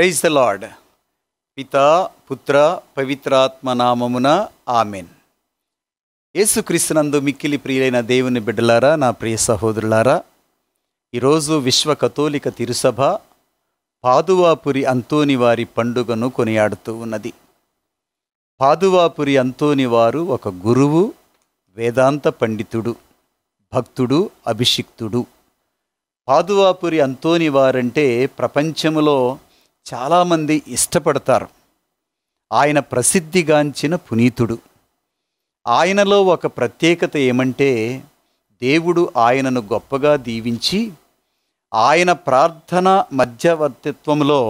praise the lord పిత పుత్ర పవిత్రాత్మ నామమున ఆమెన్ క్రీస్తునందు మిక్కిలి ప్రియులైన దేవుని బిడ్డలారా నా ప్రియ సహోదరులారా ఈరోజు విశ్వ కథోలిక తిరుసభ పాదువాపురి అంతోని వారి పండుగను కొనియాడుతూ ఉన్నది పాదువాపురి అంతోని వారు ఒక గురువు వేదాంత పండితుడు భక్తుడు అభిషిక్తుడు పాదువాపురి అంతోని వారంటే ప్రపంచంలో చాలామంది ఇష్టపడతారు ఆయన ప్రసిద్ధిగాంచిన పునీతుడు ఆయనలో ఒక ప్రత్యేకత ఏమంటే దేవుడు ఆయనను గొప్పగా దీవించి ఆయన ప్రార్థన మధ్యవర్తిత్వంలో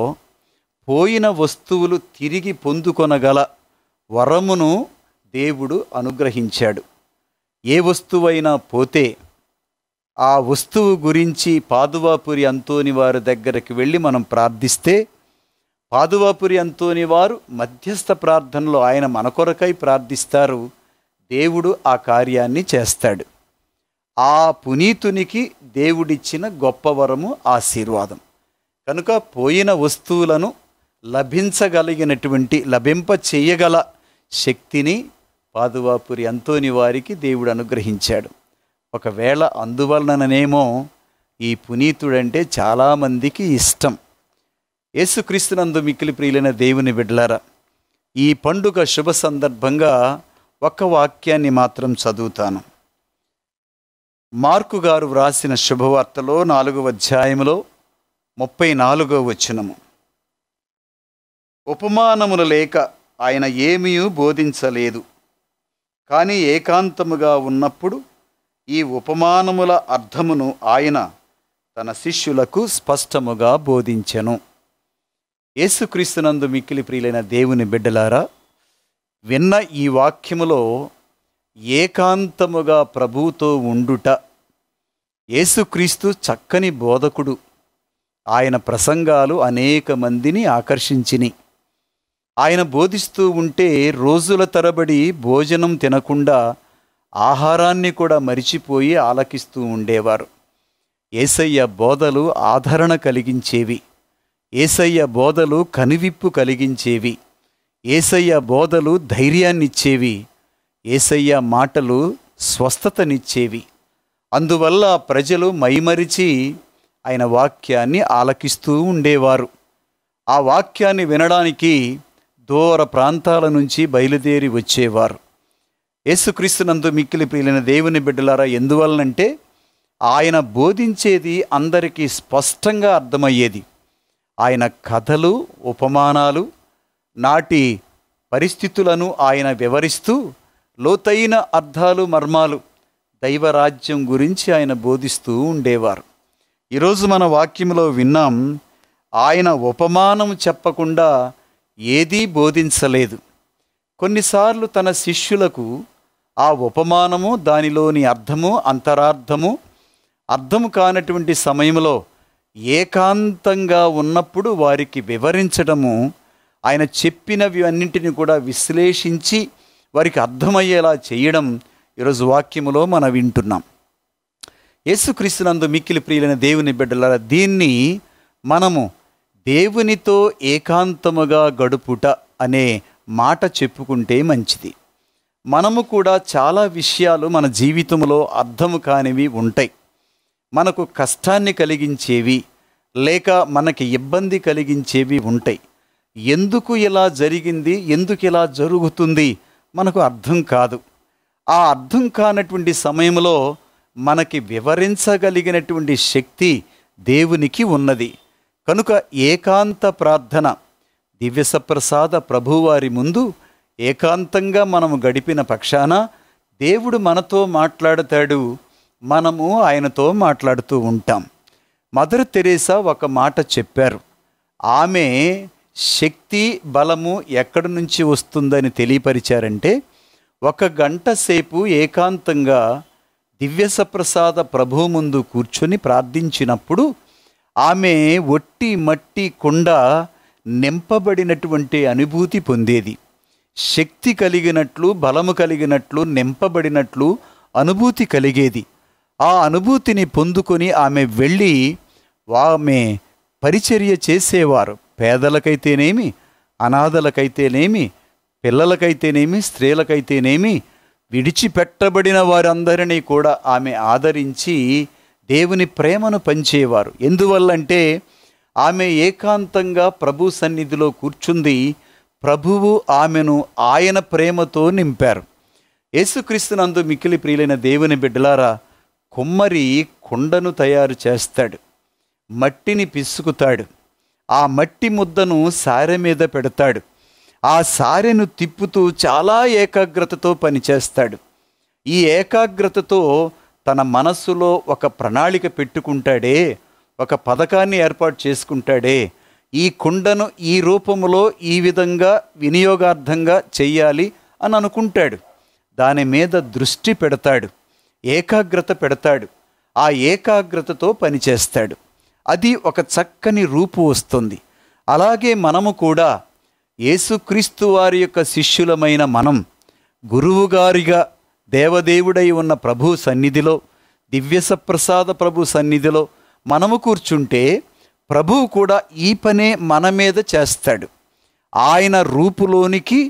పోయిన వస్తువులు తిరిగి పొందుకొనగల వరమును దేవుడు అనుగ్రహించాడు ఏ వస్తువైనా పోతే ఆ వస్తువు గురించి పాదువాపురి అంతోని వారి దగ్గరికి వెళ్ళి మనం ప్రార్థిస్తే పాదువాపురి అంతోని వారు మధ్యస్థ ప్రార్థనలో ఆయన మన కొరకై ప్రార్థిస్తారు దేవుడు ఆ కార్యాన్ని చేస్తాడు ఆ పునీతునికి దేవుడిచ్చిన గొప్ప వరము ఆశీర్వాదం కనుక పోయిన వస్తువులను లభించగలిగినటువంటి లభింప చేయగల శక్తిని పాదువాపురి అంతోని వారికి దేవుడు అనుగ్రహించాడు ఒకవేళ అందువలననేమో ఈ పునీతుడంటే చాలామందికి ఇష్టం యేసుక్రీస్తునందు మిక్కిలి ప్రియులైన దేవుని బిడ్డలారా ఈ పండుగ శుభ సందర్భంగా ఒక వాక్యాన్ని మాత్రం చదువుతాను మార్కు గారు వ్రాసిన శుభవార్తలో నాలుగవ అధ్యాయంలో ముప్పై నాలుగవ వచనము ఉపమానములు లేక ఆయన ఏమీ బోధించలేదు కానీ ఏకాంతముగా ఉన్నప్పుడు ఈ ఉపమానముల అర్థమును ఆయన తన శిష్యులకు స్పష్టముగా బోధించెను యేసుక్రీస్తునందు మిక్కిలి ప్రియులైన దేవుని బిడ్డలారా విన్న ఈ వాక్యములో ఏకాంతముగా ప్రభువుతో ఉండుట యేసుక్రీస్తు చక్కని బోధకుడు ఆయన ప్రసంగాలు అనేక మందిని ఆకర్షించిని ఆయన బోధిస్తూ ఉంటే రోజుల తరబడి భోజనం తినకుండా ఆహారాన్ని కూడా మరిచిపోయి ఆలకిస్తూ ఉండేవారు ఏసయ్య బోధలు ఆదరణ కలిగించేవి ఏసయ్య బోధలు కనువిప్పు కలిగించేవి ఏసయ్య బోధలు ధైర్యాన్నిచ్చేవి ఏసయ్య మాటలు స్వస్థతనిచ్చేవి అందువల్ల ప్రజలు మైమరిచి ఆయన వాక్యాన్ని ఆలకిస్తూ ఉండేవారు ఆ వాక్యాన్ని వినడానికి దూర ప్రాంతాల నుంచి బయలుదేరి వచ్చేవారు యేసుక్రీస్తునందు మిక్కిలి పీలిన దేవుని బిడ్డలారా ఎందువలనంటే ఆయన బోధించేది అందరికీ స్పష్టంగా అర్థమయ్యేది ఆయన కథలు ఉపమానాలు నాటి పరిస్థితులను ఆయన వివరిస్తూ లోతైన అర్థాలు మర్మాలు దైవరాజ్యం గురించి ఆయన బోధిస్తూ ఉండేవారు ఈరోజు మన వాక్యంలో విన్నాం ఆయన ఉపమానం చెప్పకుండా ఏదీ బోధించలేదు కొన్నిసార్లు తన శిష్యులకు ఆ ఉపమానము దానిలోని అర్థము అంతరార్థము అర్థము కానటువంటి సమయంలో ఏకాంతంగా ఉన్నప్పుడు వారికి వివరించడము ఆయన చెప్పినవి అన్నింటినీ కూడా విశ్లేషించి వారికి అర్థమయ్యేలా చేయడం ఈరోజు వాక్యములో మనం వింటున్నాం యేసుక్రీస్తునందు మిక్కిలి ప్రియులైన దేవుని బిడ్డల దీన్ని మనము దేవునితో ఏకాంతముగా గడుపుట అనే మాట చెప్పుకుంటే మంచిది మనము కూడా చాలా విషయాలు మన జీవితంలో అర్థము కానివి ఉంటాయి మనకు కష్టాన్ని కలిగించేవి లేక మనకి ఇబ్బంది కలిగించేవి ఉంటాయి ఎందుకు ఇలా జరిగింది ఎందుకు ఇలా జరుగుతుంది మనకు అర్థం కాదు ఆ అర్థం కానటువంటి సమయంలో మనకి వివరించగలిగినటువంటి శక్తి దేవునికి ఉన్నది కనుక ఏకాంత ప్రార్థన దివ్యసప్రసాద ప్రభువారి ముందు ఏకాంతంగా మనము గడిపిన పక్షాన దేవుడు మనతో మాట్లాడతాడు మనము ఆయనతో మాట్లాడుతూ ఉంటాం మదర్ తెరేసా ఒక మాట చెప్పారు ఆమె శక్తి బలము ఎక్కడి నుంచి వస్తుందని తెలియపరిచారంటే ఒక గంట సేపు ఏకాంతంగా దివ్యసప్రసాద ప్రభు ముందు కూర్చొని ప్రార్థించినప్పుడు ఆమె ఒట్టి మట్టి కొండ నింపబడినటువంటి అనుభూతి పొందేది శక్తి కలిగినట్లు బలము కలిగినట్లు నింపబడినట్లు అనుభూతి కలిగేది ఆ అనుభూతిని పొందుకొని ఆమె వెళ్ళి ఆమె పరిచర్య చేసేవారు పేదలకైతేనేమి అనాథలకైతేనేమి పిల్లలకైతేనేమి స్త్రీలకైతేనేమి విడిచిపెట్టబడిన వారందరినీ కూడా ఆమె ఆదరించి దేవుని ప్రేమను పంచేవారు ఎందువల్లంటే ఆమె ఏకాంతంగా ప్రభు సన్నిధిలో కూర్చుంది ప్రభువు ఆమెను ఆయన ప్రేమతో నింపారు యేసుక్రీస్తునందు మిక్కిలి ప్రియులైన దేవుని బిడ్డలారా కుమ్మరి కుండను తయారు చేస్తాడు మట్టిని పిసుకుతాడు ఆ మట్టి ముద్దను సారె మీద పెడతాడు ఆ సారెను తిప్పుతూ చాలా ఏకాగ్రతతో పనిచేస్తాడు ఈ ఏకాగ్రతతో తన మనస్సులో ఒక ప్రణాళిక పెట్టుకుంటాడే ఒక పథకాన్ని ఏర్పాటు చేసుకుంటాడే ఈ కుండను ఈ రూపములో ఈ విధంగా వినియోగార్థంగా చెయ్యాలి అని అనుకుంటాడు దాని మీద దృష్టి పెడతాడు ఏకాగ్రత పెడతాడు ఆ ఏకాగ్రతతో పనిచేస్తాడు అది ఒక చక్కని రూపు వస్తుంది అలాగే మనము కూడా యేసుక్రీస్తు వారి యొక్క శిష్యులమైన మనం గురువుగారిగా దేవదేవుడై ఉన్న ప్రభు సన్నిధిలో దివ్యసప్రసాద ప్రభు సన్నిధిలో మనము కూర్చుంటే ప్రభువు కూడా ఈ పనే మన మీద చేస్తాడు ఆయన రూపులోనికి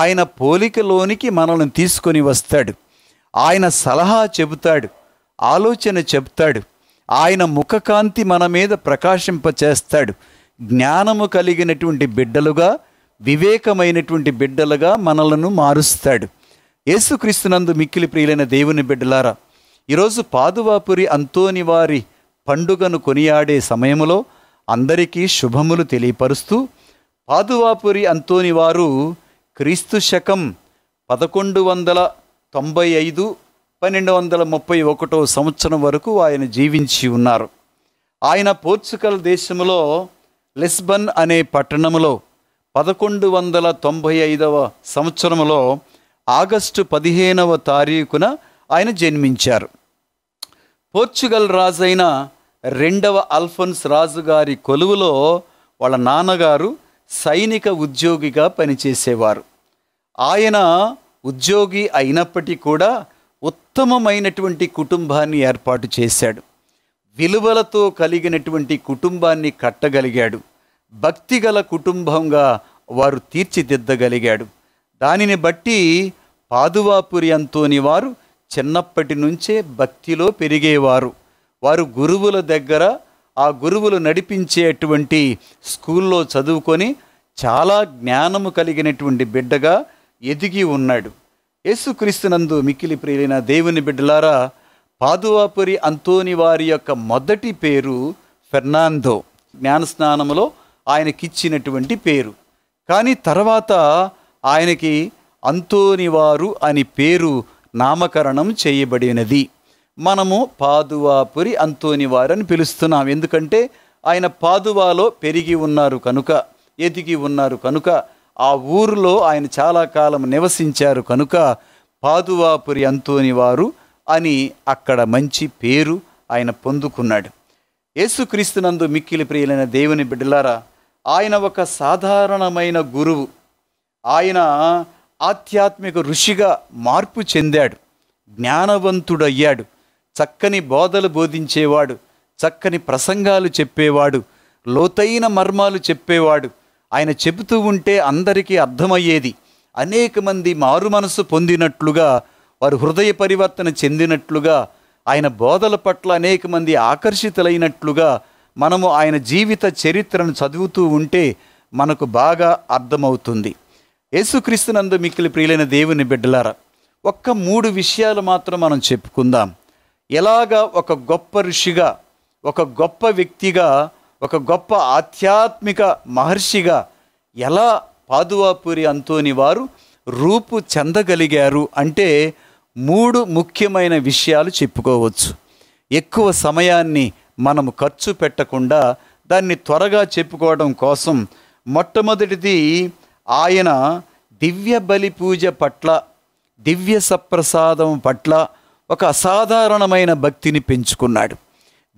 ఆయన పోలికలోనికి మనల్ని తీసుకొని వస్తాడు ఆయన సలహా చెబుతాడు ఆలోచన చెబుతాడు ఆయన ముఖకాంతి మన మీద ప్రకాశింపచేస్తాడు జ్ఞానము కలిగినటువంటి బిడ్డలుగా వివేకమైనటువంటి బిడ్డలుగా మనలను మారుస్తాడు యేసుక్రీస్తునందు మిక్కిలి ప్రియులైన దేవుని బిడ్డలారా ఈరోజు పాదువాపురి అంతోని వారి పండుగను కొనియాడే సమయంలో అందరికీ శుభములు తెలియపరుస్తూ పాదువాపురి అంతోని వారు క్రీస్తు శకం పదకొండు వందల తొంభై ఐదు పన్నెండు వందల ముప్పై ఒకటో సంవత్సరం వరకు ఆయన జీవించి ఉన్నారు ఆయన పోర్చుగల్ దేశంలో లిస్బన్ అనే పట్టణంలో పదకొండు వందల తొంభై ఐదవ సంవత్సరంలో ఆగస్టు పదిహేనవ తారీఖున ఆయన జన్మించారు పోర్చుగల్ రాజైన రెండవ అల్ఫోన్స్ రాజుగారి కొలువులో వాళ్ళ నాన్నగారు సైనిక ఉద్యోగిగా పనిచేసేవారు ఆయన ఉద్యోగి అయినప్పటికీ కూడా ఉత్తమమైనటువంటి కుటుంబాన్ని ఏర్పాటు చేశాడు విలువలతో కలిగినటువంటి కుటుంబాన్ని కట్టగలిగాడు భక్తిగల కుటుంబంగా వారు తీర్చిదిద్దగలిగాడు దానిని బట్టి పాదువాపురి అంతోని వారు చిన్నప్పటి నుంచే భక్తిలో పెరిగేవారు వారు గురువుల దగ్గర ఆ గురువులు నడిపించేటువంటి స్కూల్లో చదువుకొని చాలా జ్ఞానము కలిగినటువంటి బిడ్డగా ఎదిగి ఉన్నాడు యేసుక్రీస్తునందు మిక్కిలి ప్రియులైన దేవుని బిడ్డలారా పాదువాపురి అంతోని వారి యొక్క మొదటి పేరు ఫెర్నాందో జ్ఞానస్నానంలో ఆయనకిచ్చినటువంటి పేరు కానీ తర్వాత ఆయనకి అంతోనివారు అని పేరు నామకరణం చేయబడినది మనము పాదువాపురి అంతోనివారు అని పిలుస్తున్నాం ఎందుకంటే ఆయన పాదువాలో పెరిగి ఉన్నారు కనుక ఎదిగి ఉన్నారు కనుక ఆ ఊరిలో ఆయన చాలా కాలం నివసించారు కనుక పాదువాపురి అంతోని వారు అని అక్కడ మంచి పేరు ఆయన పొందుకున్నాడు యేసుక్రీస్తునందు మిక్కిలి ప్రియులైన దేవుని బిడ్డలారా ఆయన ఒక సాధారణమైన గురువు ఆయన ఆధ్యాత్మిక ఋషిగా మార్పు చెందాడు జ్ఞానవంతుడయ్యాడు చక్కని బోధలు బోధించేవాడు చక్కని ప్రసంగాలు చెప్పేవాడు లోతైన మర్మాలు చెప్పేవాడు ఆయన చెబుతూ ఉంటే అందరికీ అర్థమయ్యేది అనేక మంది మారు మనసు పొందినట్లుగా వారు హృదయ పరివర్తన చెందినట్లుగా ఆయన బోధల పట్ల అనేక మంది ఆకర్షితులైనట్లుగా మనము ఆయన జీవిత చరిత్రను చదువుతూ ఉంటే మనకు బాగా అర్థమవుతుంది యేసుక్రీస్తునందు మిక్కిలి ప్రియులైన దేవుని బిడ్డలారా ఒక్క మూడు విషయాలు మాత్రం మనం చెప్పుకుందాం ఎలాగా ఒక గొప్ప ఋషిగా ఒక గొప్ప వ్యక్తిగా ఒక గొప్ప ఆధ్యాత్మిక మహర్షిగా ఎలా పాదువాపురి అంతోని వారు రూపు చెందగలిగారు అంటే మూడు ముఖ్యమైన విషయాలు చెప్పుకోవచ్చు ఎక్కువ సమయాన్ని మనం ఖర్చు పెట్టకుండా దాన్ని త్వరగా చెప్పుకోవడం కోసం మొట్టమొదటిది ఆయన దివ్య బలి పూజ పట్ల దివ్య సప్రసాదం పట్ల ఒక అసాధారణమైన భక్తిని పెంచుకున్నాడు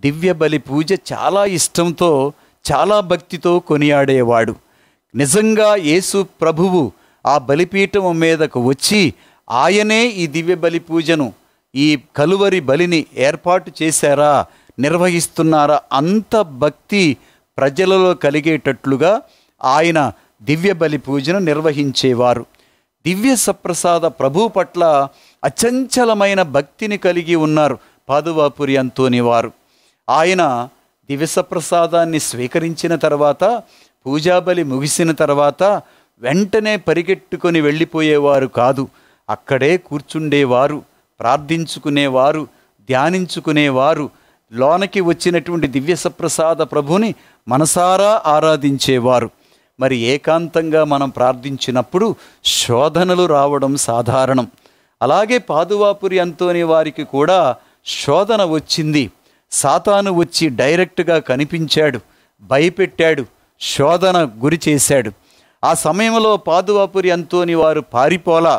దివ్య బలి పూజ చాలా ఇష్టంతో చాలా భక్తితో కొనియాడేవాడు నిజంగా యేసు ప్రభువు ఆ బలిపీఠం మీదకు వచ్చి ఆయనే ఈ దివ్య బలి పూజను ఈ కలువరి బలిని ఏర్పాటు చేశారా నిర్వహిస్తున్నారా అంత భక్తి ప్రజలలో కలిగేటట్లుగా ఆయన దివ్య బలి పూజను నిర్వహించేవారు దివ్య సప్రసాద ప్రభు పట్ల అచంచలమైన భక్తిని కలిగి ఉన్నారు పాదువాపురి అంతోని వారు ఆయన ప్రసాదాన్ని స్వీకరించిన తర్వాత పూజాబలి ముగిసిన తర్వాత వెంటనే పరిగెట్టుకొని వెళ్ళిపోయేవారు కాదు అక్కడే కూర్చుండేవారు ప్రార్థించుకునేవారు ధ్యానించుకునేవారు లోనకి వచ్చినటువంటి దివ్యసప్రసాద ప్రభుని మనసారా ఆరాధించేవారు మరి ఏకాంతంగా మనం ప్రార్థించినప్పుడు శోధనలు రావడం సాధారణం అలాగే పాదువాపురి అంతోని వారికి కూడా శోధన వచ్చింది సాతాను వచ్చి డైరెక్ట్గా కనిపించాడు భయపెట్టాడు శోధన గురి చేశాడు ఆ సమయంలో పాదువాపురి అంతోని వారు పారిపోలా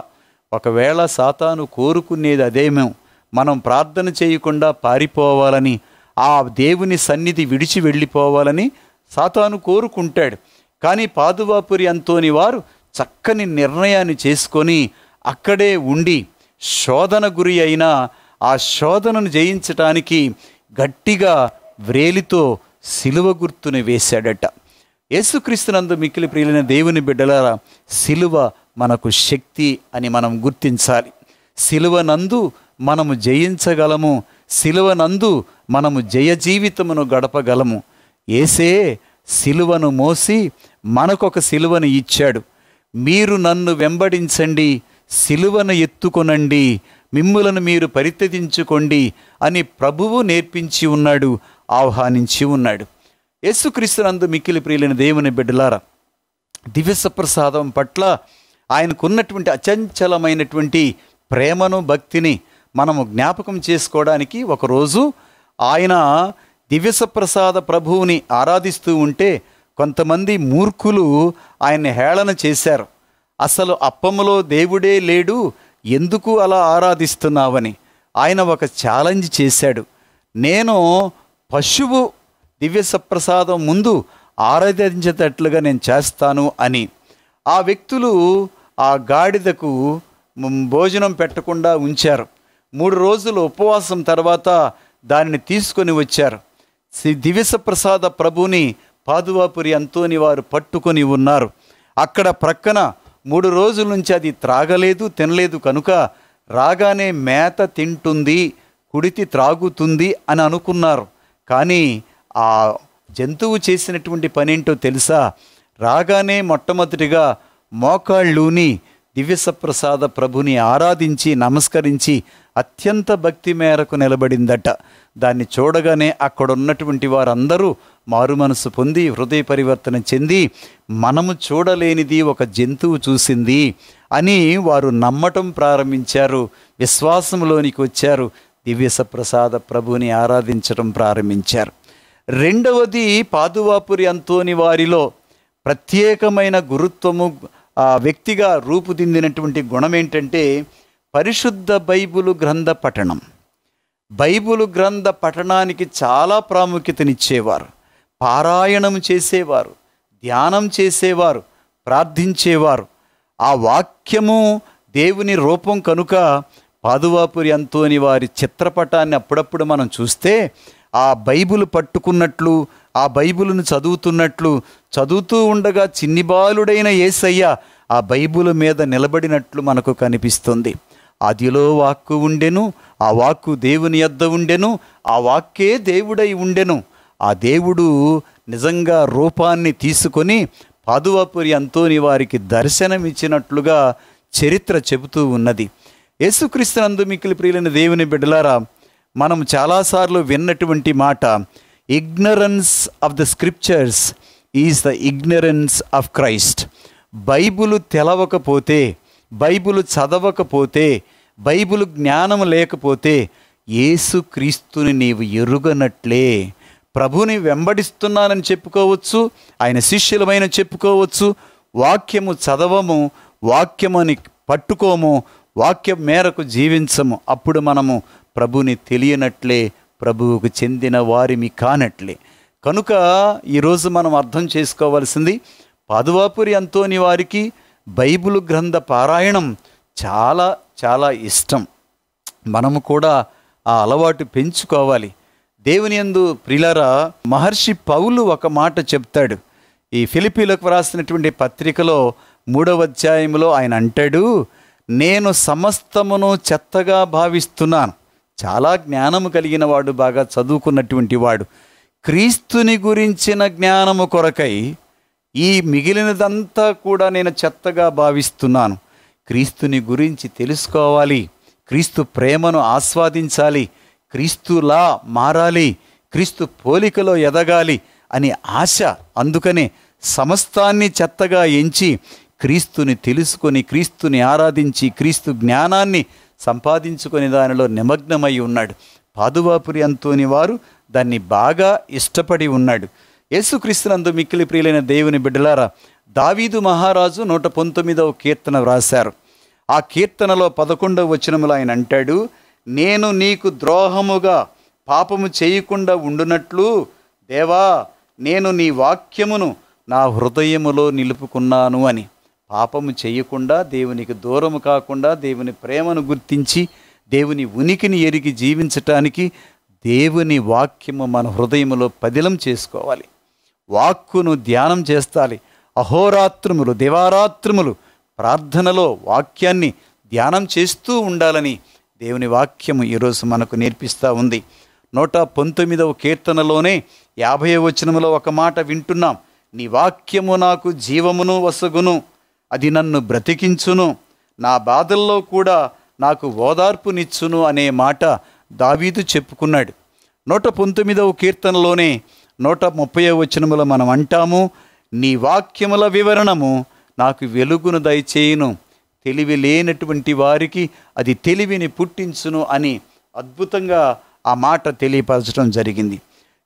ఒకవేళ సాతాను కోరుకునేది అదేమో మనం ప్రార్థన చేయకుండా పారిపోవాలని ఆ దేవుని సన్నిధి విడిచి వెళ్ళిపోవాలని సాతాను కోరుకుంటాడు కానీ పాదువాపురి అంతోని వారు చక్కని నిర్ణయాన్ని చేసుకొని అక్కడే ఉండి శోధన గురి అయినా ఆ శోధనను జయించటానికి గట్టిగా వ్రేలితో సిలువ గుర్తుని వేశాడట యేసుక్రీస్తునందు మిక్కిలి ప్రియులైన దేవుని బిడ్డలారా సిలువ మనకు శక్తి అని మనం గుర్తించాలి సిలువనందు మనము జయించగలము సిలువనందు మనము జయ జీవితమును గడపగలము ఏసే సిలువను మోసి మనకొక సిలువను ఇచ్చాడు మీరు నన్ను వెంబడించండి సిలువను ఎత్తుకొనండి మిమ్ములను మీరు పరిత్యజించుకోండి అని ప్రభువు నేర్పించి ఉన్నాడు ఆహ్వానించి ఉన్నాడు యేసుక్రీస్తునందు మిక్కిలి ప్రియులైన దేవుని బిడ్డలారా దివ్యసప్రసాదం పట్ల ఆయనకున్నటువంటి అచంచలమైనటువంటి ప్రేమను భక్తిని మనము జ్ఞాపకం చేసుకోవడానికి ఒకరోజు ఆయన దివ్యసప్రసాద ప్రభువుని ఆరాధిస్తూ ఉంటే కొంతమంది మూర్ఖులు ఆయన్ని హేళన చేశారు అసలు అప్పములో దేవుడే లేడు ఎందుకు అలా ఆరాధిస్తున్నావని ఆయన ఒక ఛాలెంజ్ చేశాడు నేను పశువు దివ్య సప్రసాదం ముందు ఆరాధించేటట్లుగా నేను చేస్తాను అని ఆ వ్యక్తులు ఆ గాడిదకు భోజనం పెట్టకుండా ఉంచారు మూడు రోజులు ఉపవాసం తర్వాత దానిని తీసుకొని వచ్చారు శ్రీ దివ్యసప్రసాద ప్రభుని పాదువాపురి అంతోని వారు పట్టుకొని ఉన్నారు అక్కడ ప్రక్కన మూడు రోజుల నుంచి అది త్రాగలేదు తినలేదు కనుక రాగానే మేత తింటుంది కుడితి త్రాగుతుంది అని అనుకున్నారు కానీ ఆ జంతువు చేసినటువంటి పనేంటో తెలుసా రాగానే మొట్టమొదటిగా మోకాళ్ళూని దివ్యసప్రసాద ప్రభుని ఆరాధించి నమస్కరించి అత్యంత భక్తి మేరకు నిలబడిందట దాన్ని చూడగానే అక్కడ ఉన్నటువంటి వారందరూ మారుమనసు పొంది హృదయ పరివర్తన చెంది మనము చూడలేనిది ఒక జంతువు చూసింది అని వారు నమ్మటం ప్రారంభించారు విశ్వాసంలోనికి వచ్చారు దివ్యసప్రసాద ప్రభుని ఆరాధించడం ప్రారంభించారు రెండవది పాదువాపురి అంతోని వారిలో ప్రత్యేకమైన గురుత్వము ఆ వ్యక్తిగా రూపుదిందినటువంటి గుణం ఏంటంటే పరిశుద్ధ బైబులు గ్రంథ పఠనం బైబులు గ్రంథ పఠనానికి చాలా ప్రాముఖ్యతనిచ్చేవారు పారాయణం చేసేవారు ధ్యానం చేసేవారు ప్రార్థించేవారు ఆ వాక్యము దేవుని రూపం కనుక పాదువాపురి అంతోని వారి చిత్రపటాన్ని అప్పుడప్పుడు మనం చూస్తే ఆ బైబుల్ పట్టుకున్నట్లు ఆ బైబులును చదువుతున్నట్లు చదువుతూ ఉండగా చిన్ని బాలుడైన ఏసయ్య ఆ బైబుల్ మీద నిలబడినట్లు మనకు కనిపిస్తుంది అదిలో వాక్కు ఉండెను ఆ వాక్కు దేవుని యొద్ద ఉండెను ఆ వాక్కే దేవుడై ఉండెను ఆ దేవుడు నిజంగా రూపాన్ని తీసుకొని పాదువాపురి అంతోని వారికి దర్శనమిచ్చినట్లుగా చరిత్ర చెబుతూ ఉన్నది యేసుక్రీస్తునందు మిక్కిలి ప్రియులైన దేవుని బిడ్డలారా మనం చాలాసార్లు విన్నటువంటి మాట ignorance of the scriptures is the ignorance of Christ bible తెలవకపోతే బైబుల్ చదవకపోతే బైబుల్ జ్ఞానం లేకపోతే ఏసుక్రీస్తుని నీవు ఎరుగనట్లే ప్రభుని వెంబడిస్తున్నానని చెప్పుకోవచ్చు ఆయన శిష్యులమైన చెప్పుకోవచ్చు వాక్యము చదవము వాక్యముని పట్టుకోము వాక్యం మేరకు జీవించము అప్పుడు మనము ప్రభుని తెలియనట్లే ప్రభువుకు చెందిన వారిమి కానట్లే కనుక ఈరోజు మనం అర్థం చేసుకోవాల్సింది పాదువాపురి అంతోని వారికి బైబిల్ గ్రంథ పారాయణం చాలా చాలా ఇష్టం మనము కూడా ఆ అలవాటు పెంచుకోవాలి దేవుని ఎందు ప్రిలరా మహర్షి పౌలు ఒక మాట చెప్తాడు ఈ ఫిలిపీలకు రాసినటువంటి పత్రికలో మూడవ అధ్యాయంలో ఆయన అంటాడు నేను సమస్తమును చెత్తగా భావిస్తున్నాను చాలా జ్ఞానము కలిగిన వాడు బాగా చదువుకున్నటువంటి వాడు క్రీస్తుని గురించిన జ్ఞానము కొరకై ఈ మిగిలినదంతా కూడా నేను చెత్తగా భావిస్తున్నాను క్రీస్తుని గురించి తెలుసుకోవాలి క్రీస్తు ప్రేమను ఆస్వాదించాలి క్రీస్తులా మారాలి క్రీస్తు పోలికలో ఎదగాలి అని ఆశ అందుకనే సమస్తాన్ని చెత్తగా ఎంచి క్రీస్తుని తెలుసుకొని క్రీస్తుని ఆరాధించి క్రీస్తు జ్ఞానాన్ని సంపాదించుకునే దానిలో నిమగ్నమై ఉన్నాడు పాదువాపురి అంతోని వారు దాన్ని బాగా ఇష్టపడి ఉన్నాడు యేసుక్రీస్తునందు మిక్కిలి ప్రియులైన దేవుని బిడ్డలారా దావీదు మహారాజు నూట పంతొమ్మిదవ కీర్తన వ్రాశారు ఆ కీర్తనలో పదకొండవ వచనములో ఆయన అంటాడు నేను నీకు ద్రోహముగా పాపము చేయకుండా ఉండునట్లు దేవా నేను నీ వాక్యమును నా హృదయములో నిలుపుకున్నాను అని పాపము చేయకుండా దేవునికి దూరము కాకుండా దేవుని ప్రేమను గుర్తించి దేవుని ఉనికిని ఎరిగి జీవించటానికి దేవుని వాక్యము మన హృదయంలో పదిలం చేసుకోవాలి వాక్కును ధ్యానం చేస్తాలి అహోరాత్రములు దివారాత్రములు ప్రార్థనలో వాక్యాన్ని ధ్యానం చేస్తూ ఉండాలని దేవుని వాక్యము ఈరోజు మనకు నేర్పిస్తూ ఉంది నూట పంతొమ్మిదవ కీర్తనలోనే యాభై వచనంలో ఒక మాట వింటున్నాం నీ వాక్యము నాకు జీవమును వసగును అది నన్ను బ్రతికించును నా బాధల్లో కూడా నాకు ఓదార్పునిచ్చును అనే మాట దావీదు చెప్పుకున్నాడు నూట పంతొమ్మిదవ కీర్తనలోనే నూట ముప్పై వచనముల మనం అంటాము నీ వాక్యముల వివరణము నాకు వెలుగును దయచేయును తెలివి లేనటువంటి వారికి అది తెలివిని పుట్టించును అని అద్భుతంగా ఆ మాట తెలియపరచడం జరిగింది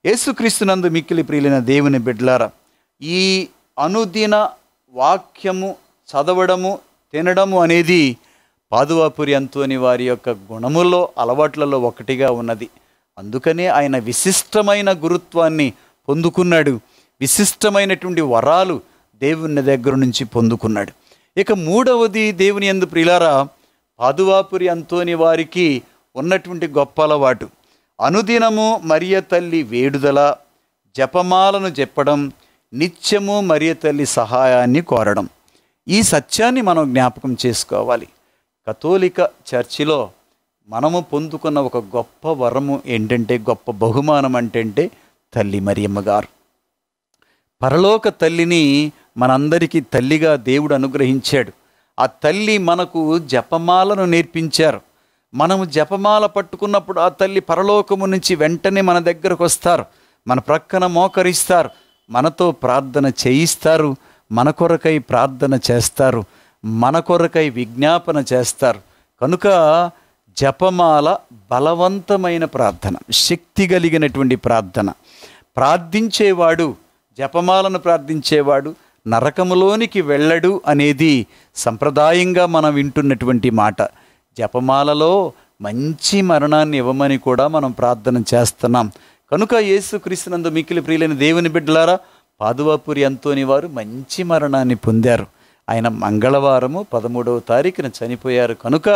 యేసుక్రీస్తునందు మిక్కిలి ప్రియులైన దేవుని బిడ్లారా ఈ అనుదిన వాక్యము చదవడము తినడము అనేది పాదువాపురి అంతుని వారి యొక్క గుణములో అలవాట్లలో ఒకటిగా ఉన్నది అందుకనే ఆయన విశిష్టమైన గురుత్వాన్ని పొందుకున్నాడు విశిష్టమైనటువంటి వరాలు దేవుని దగ్గర నుంచి పొందుకున్నాడు ఇక మూడవది దేవుని ఎందు ప్రిలారా పాదువాపురి అంతోని వారికి ఉన్నటువంటి గొప్ప అలవాటు అనుదినము మరియ తల్లి వేడుదల జపమాలను చెప్పడం నిత్యము మరియ తల్లి సహాయాన్ని కోరడం ఈ సత్యాన్ని మనం జ్ఞాపకం చేసుకోవాలి కథోలిక చర్చిలో మనము పొందుకున్న ఒక గొప్ప వరము ఏంటంటే గొప్ప బహుమానం అంటే తల్లి మరియమ్మ గారు పరలోక తల్లిని మనందరికీ తల్లిగా దేవుడు అనుగ్రహించాడు ఆ తల్లి మనకు జపమాలను నేర్పించారు మనము జపమాల పట్టుకున్నప్పుడు ఆ తల్లి పరలోకము నుంచి వెంటనే మన దగ్గరకు వస్తారు మన ప్రక్కన మోకరిస్తారు మనతో ప్రార్థన చేయిస్తారు మన కొరకై ప్రార్థన చేస్తారు మన కొరకై విజ్ఞాపన చేస్తారు కనుక జపమాల బలవంతమైన ప్రార్థన శక్తి కలిగినటువంటి ప్రార్థన ప్రార్థించేవాడు జపమాలను ప్రార్థించేవాడు నరకములోనికి వెళ్ళడు అనేది సంప్రదాయంగా మనం వింటున్నటువంటి మాట జపమాలలో మంచి మరణాన్ని ఇవ్వమని కూడా మనం ప్రార్థన చేస్తున్నాం కనుక యేసుక్రీస్తునందు మిక్కిలి ప్రియులైన దేవుని బిడ్డలారా పాదువాపురి అంతోని వారు మంచి మరణాన్ని పొందారు ఆయన మంగళవారము పదమూడవ తారీఖున చనిపోయారు కనుక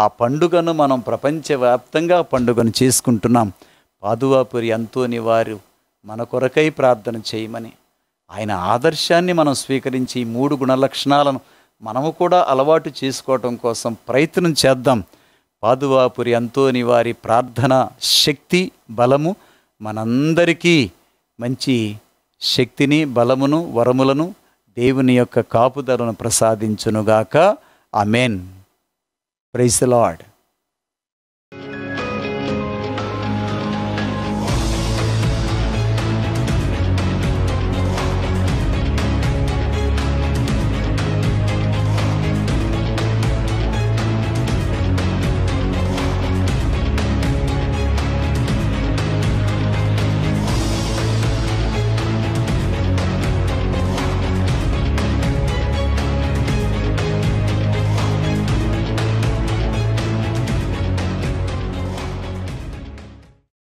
ఆ పండుగను మనం ప్రపంచవ్యాప్తంగా పండుగను చేసుకుంటున్నాం పాదువాపురి అంతోని వారు మన కొరకై ప్రార్థన చేయమని ఆయన ఆదర్శాన్ని మనం స్వీకరించి ఈ మూడు గుణ లక్షణాలను మనము కూడా అలవాటు చేసుకోవటం కోసం ప్రయత్నం చేద్దాం పాదువాపురి అంతోని వారి ప్రార్థన శక్తి బలము మనందరికీ మంచి శక్తిని బలమును వరములను దేవుని యొక్క కాపుదలను ప్రసాదించునుగాక అమెన్ ప్రైస్ లాడ్